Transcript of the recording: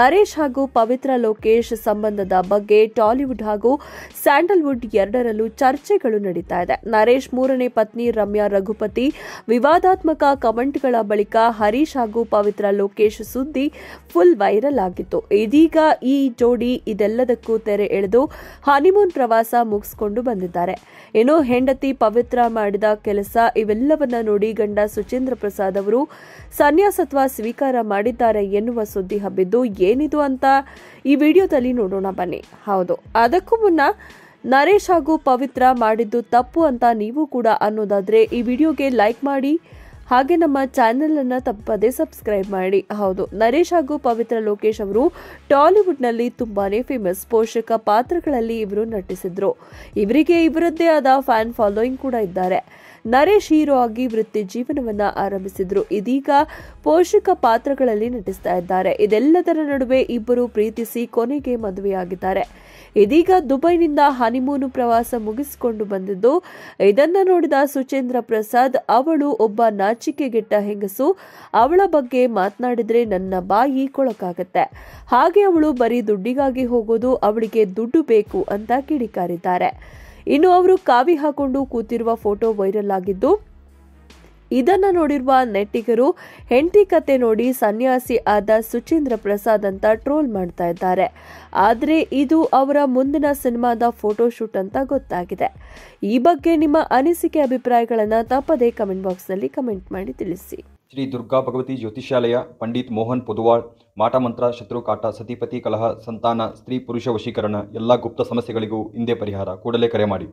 ನರೇಶ್ ಹಾಗೂ ಪವಿತ್ರ ಲೋಕೇಶ್ ಸಂಬಂಧದ ಬಗ್ಗೆ ಟಾಲಿವುಡ್ ಹಾಗೂ ಸ್ಯಾಂಡಲ್ವುಡ್ ಎರಡರಲ್ಲೂ ಚರ್ಚೆಗಳು ನಡೀತಾ ಇದೆ ನರೇಶ್ ಮೂರನೇ ಪತ್ನಿ ರಮ್ಯಾ ರಘುಪತಿ ವಿವಾದಾತ್ಮಕ ಕಮೆಂಟ್ಗಳ ಬಳಿಕ ಹರೀಶ್ ಹಾಗೂ ಪವಿತ್ರ ಲೋಕೇಶ್ ಸುದ್ದಿ ಫುಲ್ ವೈರಲ್ ಆಗಿತ್ತು ಇದೀಗ ಈ ಜೋಡಿ ಇದೆಲ್ಲದಕ್ಕೂ ತೆರೆ ಎಳೆದು ಹನಿಮೂನ್ ಪ್ರವಾಸ ಮುಗಿಸ್ಕೊಂಡು ಬಂದಿದ್ದಾರೆ ಏನೋ ಹೆಂಡತಿ ಪವಿತ್ರ ಮಾಡಿದ ಕೆಲಸ ಇವೆಲ್ಲವನ್ನ ನೋಡಿ ಗಂಡ ಸುಚೇಂದ್ರ ಪ್ರಸಾದ್ ಅವರು ಸನ್ಯಾಸತ್ವ ಸ್ವೀಕಾರ ಮಾಡಿದ್ದಾರೆ ಎನ್ನುವ ಸುದ್ದಿ ಹಬ್ಬಿದ್ದು ಏನಿದು ಅಂತ ಈ ವಿಡಿಯೋದಲ್ಲಿ ನೋಡೋಣ ಬನ್ನಿ ಹೌದು ಅದಕ್ಕೂ ಮುನ್ನ ನರೇಶ್ ಹಾಗೂ ಪವಿತ್ರ ಮಾಡಿದ್ದು ತಪ್ಪು ಅಂತ ನೀವು ಕೂಡ ಅನ್ನೋದಾದರೆ ಈ ವಿಡಿಯೋಗೆ ಲೈಕ್ ಮಾಡಿ ಹಾಗೆ ನಮ್ಮ ಚಾನೆಲ್ ಅನ್ನ ತಪ್ಪದೆ ಸಬ್ಸ್ಕ್ರೈಬ್ ಮಾಡಿ ಹೌದು ನರೇಶ್ ಹಾಗೂ ಪವಿತ್ರ ಲೋಕೇಶ್ ಅವರು ಟಾಲಿವುಡ್ ನಲ್ಲಿ ತುಂಬಾನೇ ಫೇಮಸ್ ಪೋಷಕ ಪಾತ್ರಗಳಲ್ಲಿ ಇವರು ನಟಿಸಿದ್ರು ಇವರಿಗೆ ಇವರದ್ದೇ ಆದ ಫ್ಯಾನ್ ಫಾಲೋಯಿಂಗ್ ಕೂಡ ಇದ್ದಾರೆ ನರೇಶ್ ಹೀರೋ ಆಗಿ ವೃತ್ತಿ ಜೀವನವನ್ನ ಆರಂಭಿಸಿದ್ರು ಇದೀಗ ಪೋಷಕ ಪಾತ್ರಗಳಲ್ಲಿ ನಟಿಸ್ತಾ ಇದ್ದಾರೆ ಇದೆಲ್ಲದರ ನಡುವೆ ಇಬ್ಬರು ಪ್ರೀತಿಸಿ ಕೊನೆಗೆ ಮದುವೆಯಾಗಿದ್ದಾರೆ ಇದೀಗ ದುಬೈನಿಂದ ಹನಿಮೂನು ಪ್ರವಾಸ ಮುಗಿಸಿಕೊಂಡು ಬಂದಿದ್ದು ಇದನ್ನ ನೋಡಿದ ಸುಚೇಂದ್ರ ಪ್ರಸಾದ್ ಅವಳು ಒಬ್ಬ ನಾಚಿಕೆಗೆಟ್ಟ ಹೆಂಗಸು ಅವಳ ಬಗ್ಗೆ ಮಾತನಾಡಿದ್ರೆ ನನ್ನ ಬಾಯಿ ಕೊಳಕಾಗತ್ತೆ ಹಾಗೆ ಅವಳು ಬರೀ ದುಡ್ಡಿಗಾಗಿ ಹೋಗೋದು ಅವಳಿಗೆ ದುಡ್ಡು ಬೇಕು ಅಂತ ಕಿಡಿಕಾರಿದ್ದಾರೆ ಇನ್ನು ಅವರು ಕಾವಿ ಹಾಕೊಂಡು ಕೂತಿರುವ ಫೋಟೋ ವೈರಲ್ ಆಗಿದ್ದು ಇದನ್ನು ನೋಡಿರುವ ನೆಟ್ಟಿಗರು ಹೆಂಟಿ ಕತೆ ನೋಡಿ ಸನ್ಯಾಸಿ ಆದ ಸುಚೀಂದ್ರ ಪ್ರಸಾದ್ ಅಂತ ಟ್ರೋಲ್ ಮಾಡ್ತಾ ಇದ್ದಾರೆ ಆದರೆ ಇದು ಅವರ ಮುಂದಿನ ಸಿನಿಮಾದ ಫೋಟೋಶೂಟ್ ಅಂತ ಗೊತ್ತಾಗಿದೆ ಈ ಬಗ್ಗೆ ನಿಮ್ಮ ಅನಿಸಿಕೆ ಅಭಿಪ್ರಾಯಗಳನ್ನು ತಪ್ಪದೇ ಕಮೆಂಟ್ ಬಾಕ್ಸ್ನಲ್ಲಿ ಕಮೆಂಟ್ ಮಾಡಿ ತಿಳಿಸಿ ಶ್ರೀ ದುರ್ಗಾ ಭಗವತಿ ಜ್ಯೋತಿಷಾಲಯ ಪಂಡಿತ್ ಮೋಹನ್ ಪೊದುವಾಳ್ ಮಾಟಮಂತ್ರ ಕಾಟ ಸತಿಪತಿ ಕಲಹ ಸಂತಾನ ಸ್ತ್ರೀ ಪುರುಷ ವಶೀಕರಣ ಎಲ್ಲ ಗುಪ್ತ ಸಮಸ್ಯೆಗಳಿಗೂ ಹಿಂದೆ ಪರಿಹಾರ ಕೂಡಲೇ ಕರೆ ಮಾಡಿ